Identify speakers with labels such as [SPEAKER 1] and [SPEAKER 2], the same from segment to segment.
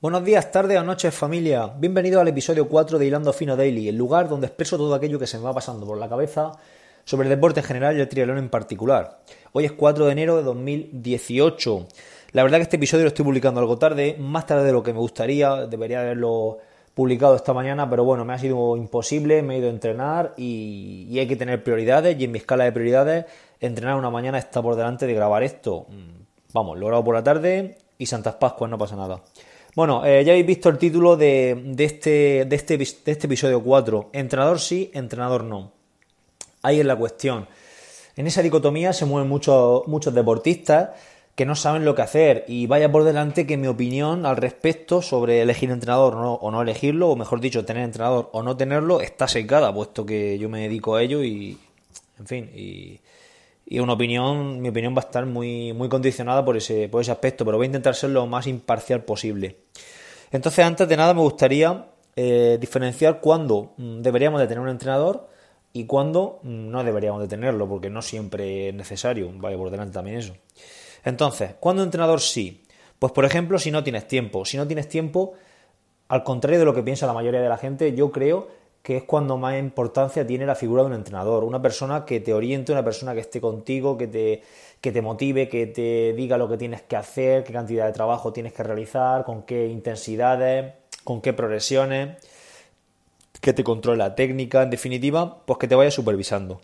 [SPEAKER 1] Buenos días, tardes o noches familia. Bienvenidos al episodio 4 de Hilando Fino Daily, el lugar donde expreso todo aquello que se me va pasando por la cabeza sobre el deporte en general y el triatlón en particular. Hoy es 4 de enero de 2018. La verdad que este episodio lo estoy publicando algo tarde, más tarde de lo que me gustaría, debería haberlo publicado esta mañana, pero bueno, me ha sido imposible, me he ido a entrenar y, y hay que tener prioridades y en mi escala de prioridades entrenar una mañana está por delante de grabar esto. Mm, vamos, lo grabo por la tarde y Santas Pascuas no pasa nada. Bueno, eh, ya habéis visto el título de, este, este, este, episodio 4. Entrenador sí, entrenador no. Ahí es la cuestión. En esa dicotomía se mueven muchos, muchos deportistas que no saben lo que hacer y vaya por delante que mi opinión al respecto sobre elegir entrenador o no, o no elegirlo, o mejor dicho, tener entrenador o no tenerlo, está secada, puesto que yo me dedico a ello y, en fin, y, y una opinión, mi opinión va a estar muy, muy condicionada por ese, por ese aspecto, pero voy a intentar ser lo más imparcial posible. Entonces, antes de nada, me gustaría eh, diferenciar cuándo mm, deberíamos de tener un entrenador y cuándo mm, no deberíamos de tenerlo, porque no siempre es necesario, vaya por delante también eso. Entonces, ¿cuándo entrenador sí? Pues por ejemplo, si no tienes tiempo. Si no tienes tiempo, al contrario de lo que piensa la mayoría de la gente, yo creo que es cuando más importancia tiene la figura de un entrenador, una persona que te oriente, una persona que esté contigo, que te, te motive, que te diga lo que tienes que hacer, qué cantidad de trabajo tienes que realizar, con qué intensidades, con qué progresiones, que te controle la técnica, en definitiva, pues que te vaya supervisando.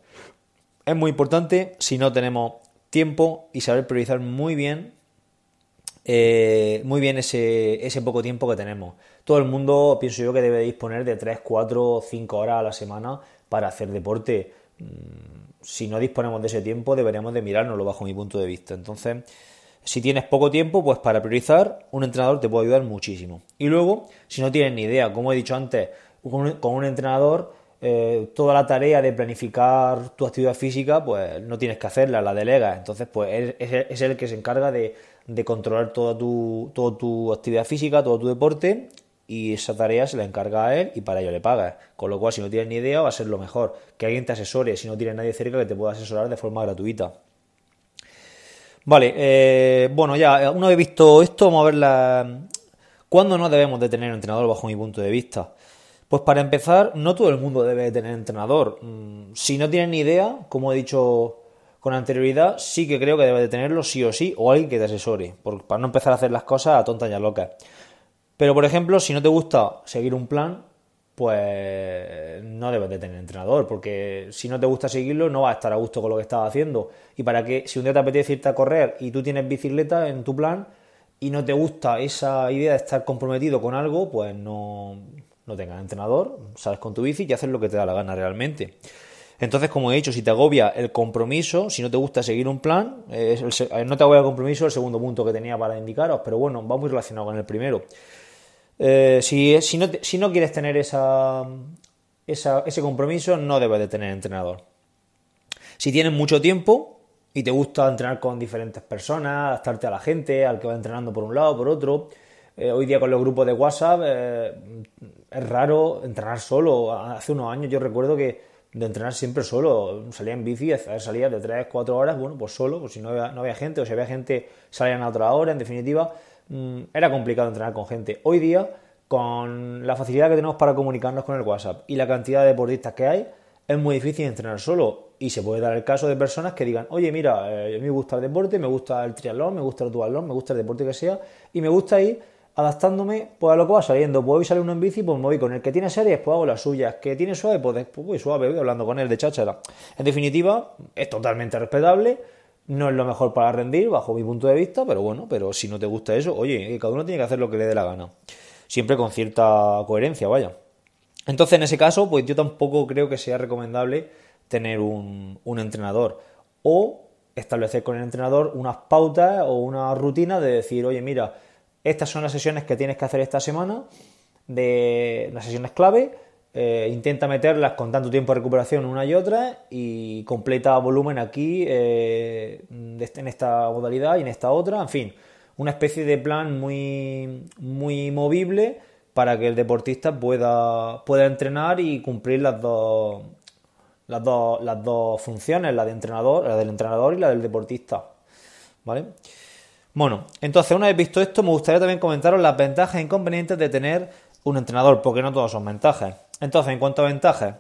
[SPEAKER 1] Es muy importante si no tenemos tiempo y saber priorizar muy bien eh, muy bien ese, ese, poco tiempo que tenemos. Todo el mundo, pienso yo, que debe disponer de 3, 4, 5 horas a la semana para hacer deporte. Mm, si no disponemos de ese tiempo, deberíamos de mirárnoslo bajo mi punto de vista. Entonces, si tienes poco tiempo, pues para priorizar, un entrenador te puede ayudar muchísimo. Y luego, si no tienes ni idea, como he dicho antes, con un entrenador eh, toda la tarea de planificar tu actividad física, pues no tienes que hacerla, la delegas. Entonces, pues es, es el que se encarga de, controlar toda tu, actividad física, todo tu deporte, y esa tarea se la encarga a él y para ello le pagas. Con lo cual, si no tienes ni idea, va a ser lo mejor. Que alguien te asesore, si no tienes nadie cerca que te pueda asesorar de forma gratuita. Vale, eh, bueno, ya una vez visto esto, vamos a ver la... ¿Cuándo no debemos de tener un entrenador bajo mi punto de vista? Pues para empezar, no todo el mundo debe tener entrenador. Mm, si no tienes ni idea, como he dicho con anterioridad, sí que creo que debe de tenerlo sí o sí, o alguien que te asesore, para no empezar a hacer las cosas a tontas y a locas. Pero, por ejemplo, si no te gusta seguir un plan, pues no debes de tener entrenador, porque si no te gusta seguirlo, no vas a estar a gusto con lo que estás haciendo. Y para que, si un día te apetece irte a correr y tú tienes bicicleta en tu plan y no te gusta esa idea de estar comprometido con algo, pues no, no tengas entrenador, sales con tu bici y haces lo que te da la gana realmente. Entonces, como he dicho, si te agobia el compromiso, si no te gusta seguir un plan, eh, no te agobia el compromiso, el segundo punto que tenía para indicaros, pero bueno, va muy relacionado con el primero. Eh, si, no quieres tener esa, ese compromiso, no debes de tener entrenador. Si tienes mucho tiempo y te gusta entrenar con diferentes personas, adaptarte a la gente, al que va entrenando por un lado, por otro, eh, hoy día con los grupos de WhatsApp eh, es raro entrenar solo. Hace unos años yo recuerdo que de entrenar siempre solo, salía en bici, salía de 3, 4 horas, bueno, pues solo, pues si no había, gente, o si había gente salían a otra hora, en definitiva, mm, era complicado entrenar con gente. Hoy día, con la facilidad que tenemos para comunicarnos con el WhatsApp y la cantidad de deportistas que hay, es muy difícil entrenar solo y se puede dar el caso de personas que digan, oye, mira, eh, a mí me gusta el deporte, me gusta el triatlón, me gusta el duatlón, me gusta el deporte que sea y me gusta ir adaptándome pues, a lo que va saliendo. Pues hoy sale uno en bici, pues me voy con el que tiene series, pues hago las suyas. Que tiene suave, pues, después voy suave, voy hablando con él de cháchara. En definitiva, es totalmente respetable. No es lo mejor para rendir, bajo mi punto de vista, pero bueno, pero si no te gusta eso, oye, eh, cada uno tiene que hacer lo que le dé la gana. Siempre con cierta coherencia, vaya. Entonces, en ese caso, pues yo tampoco creo que sea recomendable tener un, un entrenador. O establecer con el entrenador unas pautas o una rutina de decir, oye, mira, estas son las sesiones que tienes que hacer esta semana, de las sesiones clave. Eh, intenta meterlas con tanto tiempo de recuperación una y otra y completa volumen aquí eh, en esta modalidad y en esta otra. En fin, una especie de plan muy, muy movible para que el deportista pueda, pueda entrenar y cumplir las dos, las dos, las dos funciones, la de entrenador, la del entrenador y la del deportista. ¿Vale? Bueno, entonces una vez visto esto, me gustaría también comentaros las ventajas e inconvenientes de tener un entrenador, porque no todos son ventajas. Entonces, en cuanto a ventajas,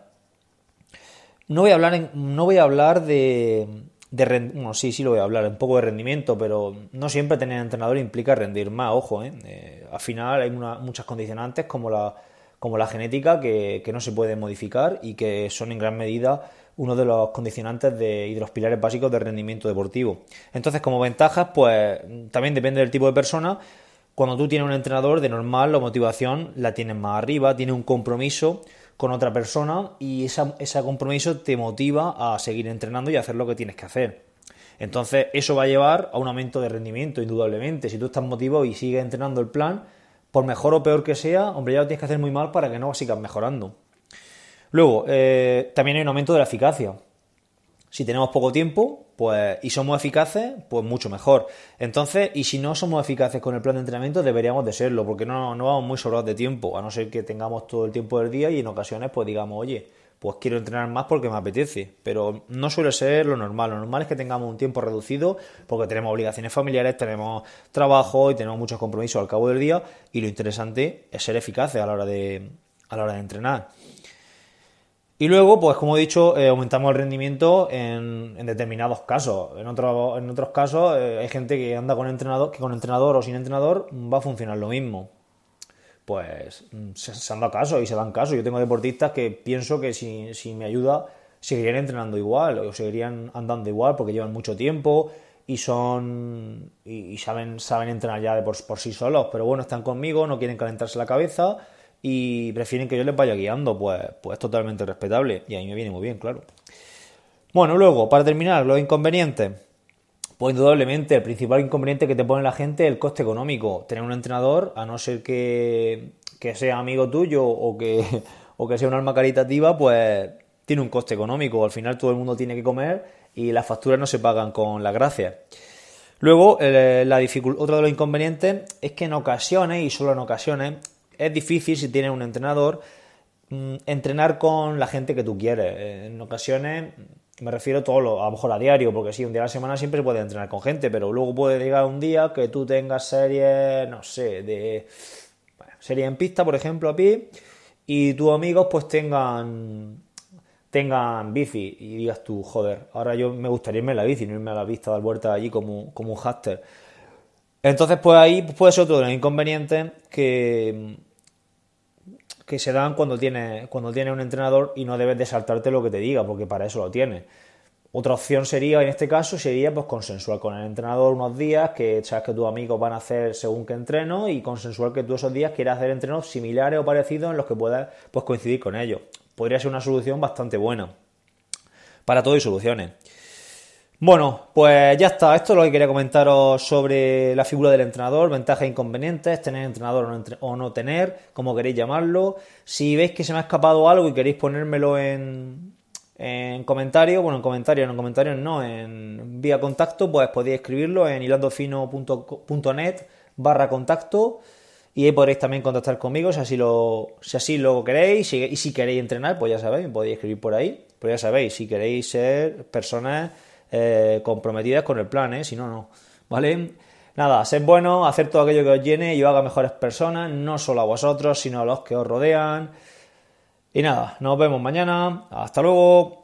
[SPEAKER 1] no voy a hablar, no voy a hablar de, de bueno, sí, sí lo voy a hablar, un poco de rendimiento, pero no siempre tener entrenador implica rendir más, ojo, ¿eh? eh al final hay muchas condicionantes como la como la genética, que, no se puede modificar y que son en gran medida uno de los condicionantes de, y de los pilares básicos de rendimiento deportivo. Entonces, como ventajas, pues también depende del tipo de persona. Cuando tú tienes un entrenador, de normal la motivación la tienes más arriba, tienes un compromiso con otra persona y ese compromiso te motiva a seguir entrenando y a hacer lo que tienes que hacer. Entonces, eso va a llevar a un aumento de rendimiento, indudablemente. Si tú estás motivado y sigues entrenando el plan, por mejor o peor que sea, hombre, ya lo tienes que hacer muy mal para que no sigas mejorando. Luego, eh, también hay un aumento de la eficacia. Si tenemos poco tiempo pues, y somos eficaces, pues mucho mejor. Entonces, y si no somos eficaces con el plan de entrenamiento, deberíamos de serlo, porque no, no vamos muy sobrados de tiempo, a no ser que tengamos todo el tiempo del día y en ocasiones pues digamos, oye, pues quiero entrenar más porque me apetece, pero no suele ser lo normal. Lo normal es que tengamos un tiempo reducido porque tenemos obligaciones familiares, tenemos trabajo y tenemos muchos compromisos al cabo del día y lo interesante es ser eficaces a la hora de, a la hora de entrenar. Y luego, pues como he dicho, eh, aumentamos el rendimiento en, determinados casos. En, en otros casos eh, hay gente que anda con entrenador, que con entrenador o sin entrenador va a funcionar lo mismo pues mm, se, han dado caso y se dan caso. Yo tengo deportistas que pienso que si, si me ayuda seguirían entrenando igual o seguirían andando igual porque llevan mucho tiempo y son y, saben, saben entrenar ya por, sí solos, pero bueno, están conmigo, no quieren calentarse la cabeza y prefieren que yo les vaya guiando, pues, pues totalmente respetable y a mí me viene muy bien, claro. Bueno, luego, para terminar, los inconvenientes. Pues indudablemente, el principal inconveniente que te pone la gente es el coste económico. Tener un entrenador, a no ser que, sea amigo tuyo o que, o que sea un alma caritativa, pues tiene un coste económico. Al final todo el mundo tiene que comer y las facturas no se pagan con las gracia Luego, eh, la otro de los inconvenientes es que en ocasiones, y solo en ocasiones, es difícil si tienes un entrenador mm, entrenar con la gente que tú quieres. Eh, en ocasiones me refiero todo lo, a lo mejor a diario, porque sí, un día a la semana siempre se puede entrenar con gente, pero luego puede llegar un día que tú tengas serie, no sé, de series serie en pista, por ejemplo, a pie, y tus amigos pues tengan tengan bici y digas tú, joder, ahora yo me gustaría irme en la bici, no irme a la pista, dar vuelta allí como, como un haster. Entonces, pues ahí pues, puede ser otro de los inconvenientes que, que se dan cuando tienes cuando tiene un entrenador y no debes de lo que te diga, porque para eso lo tiene Otra opción sería, en este caso, sería pues consensuar con el entrenador unos días que sabes que tus amigos van a hacer según que entreno y consensuar que tú esos días quieras hacer entrenos similares o parecidos en los que puedas pues, coincidir con ellos. Podría ser una solución bastante buena. Para todo hay soluciones. Bueno, pues ya está. Esto es lo que quería comentaros sobre la figura del entrenador, ventajas e inconvenientes, tener entrenador o no, tener, como queréis llamarlo. Si veis que se me ha escapado algo y queréis ponérmelo en, en comentarios, bueno, en comentarios, no en comentarios, no, en vía contacto, pues podéis escribirlo en hilandofino.net barra contacto y ahí podréis también contactar conmigo si así lo, si así lo queréis y si queréis entrenar, pues ya sabéis, podéis escribir por ahí, pues ya sabéis, si queréis ser personas eh, comprometidas con el plan, ¿eh? si no, no. ¿Vale? Nada, sed bueno, hacer todo aquello que os llene y os haga mejores personas, no solo a vosotros, sino a los que os rodean. Y nada, nos vemos mañana. Hasta luego.